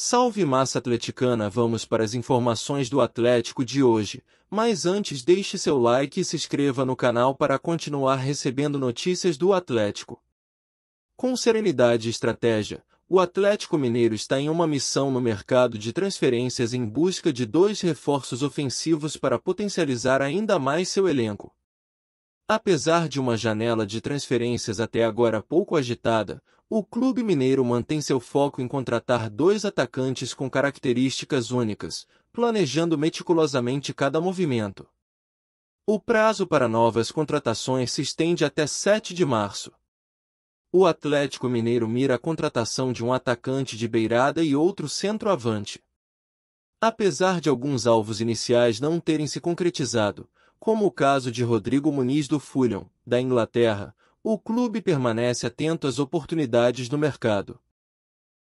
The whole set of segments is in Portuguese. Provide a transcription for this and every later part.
Salve massa atleticana, vamos para as informações do Atlético de hoje. Mas antes deixe seu like e se inscreva no canal para continuar recebendo notícias do Atlético. Com serenidade e estratégia, o Atlético Mineiro está em uma missão no mercado de transferências em busca de dois reforços ofensivos para potencializar ainda mais seu elenco. Apesar de uma janela de transferências até agora pouco agitada, o clube mineiro mantém seu foco em contratar dois atacantes com características únicas, planejando meticulosamente cada movimento. O prazo para novas contratações se estende até 7 de março. O Atlético Mineiro mira a contratação de um atacante de beirada e outro centroavante. Apesar de alguns alvos iniciais não terem se concretizado, como o caso de Rodrigo Muniz do Fulham, da Inglaterra, o clube permanece atento às oportunidades do mercado.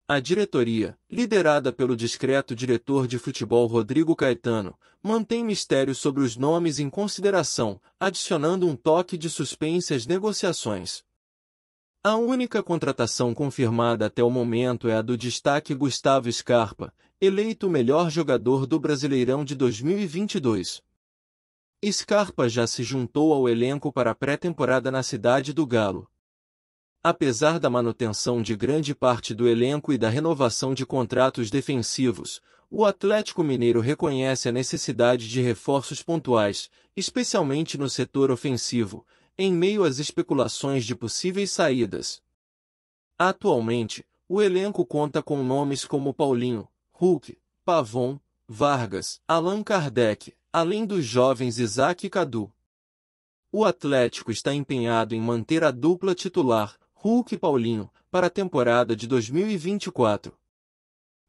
A diretoria, liderada pelo discreto diretor de futebol Rodrigo Caetano, mantém mistério sobre os nomes em consideração, adicionando um toque de suspense às negociações. A única contratação confirmada até o momento é a do destaque Gustavo Scarpa, eleito o melhor jogador do Brasileirão de 2022. Scarpa já se juntou ao elenco para a pré-temporada na cidade do Galo. Apesar da manutenção de grande parte do elenco e da renovação de contratos defensivos, o Atlético Mineiro reconhece a necessidade de reforços pontuais, especialmente no setor ofensivo, em meio às especulações de possíveis saídas. Atualmente, o elenco conta com nomes como Paulinho, Hulk, Pavon, Vargas, Allan Kardec, além dos jovens Isaac e Cadu. O Atlético está empenhado em manter a dupla titular, Hulk e Paulinho, para a temporada de 2024.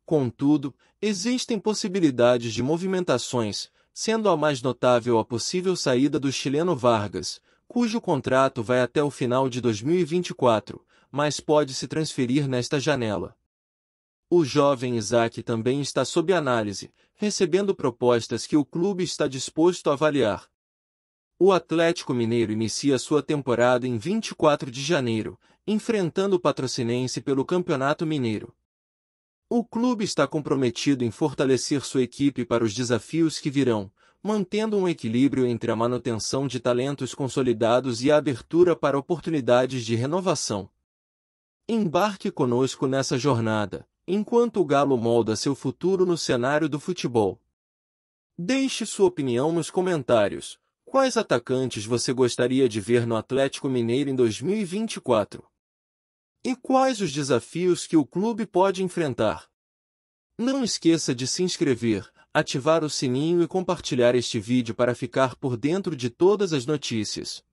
Contudo, existem possibilidades de movimentações, sendo a mais notável a possível saída do chileno Vargas, cujo contrato vai até o final de 2024, mas pode se transferir nesta janela. O jovem Isaac também está sob análise, recebendo propostas que o clube está disposto a avaliar. O Atlético Mineiro inicia sua temporada em 24 de janeiro, enfrentando o Patrocinense pelo Campeonato Mineiro. O clube está comprometido em fortalecer sua equipe para os desafios que virão, mantendo um equilíbrio entre a manutenção de talentos consolidados e a abertura para oportunidades de renovação. Embarque conosco nessa jornada enquanto o Galo molda seu futuro no cenário do futebol. Deixe sua opinião nos comentários. Quais atacantes você gostaria de ver no Atlético Mineiro em 2024? E quais os desafios que o clube pode enfrentar? Não esqueça de se inscrever, ativar o sininho e compartilhar este vídeo para ficar por dentro de todas as notícias.